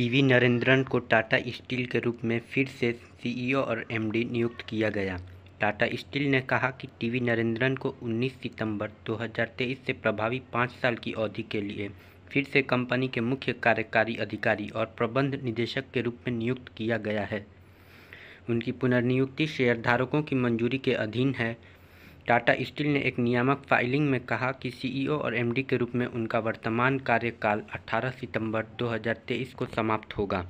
TV Narendran को Tata steel के रूप में फिर से सीईओ और एमडी नियुक्त किया गया टाटा स्टील ने कहा कि टीवी नरेंद्रन को 19 सितंबर 2023 से प्रभावी पाँच साल की अवधि के लिए फिर से कंपनी के मुख्य कार्यकारी अधिकारी और प्रबंध निदेशक के रूप में नियुक्त किया गया है उनकी पुनर्नियुक्ति शेयरधारकों की मंजूरी के अधीन है टाटा स्टील ने एक नियामक फाइलिंग में कहा कि सीईओ e और एमडी के रूप में उनका वर्तमान कार्यकाल 18 सितंबर 2023 को समाप्त होगा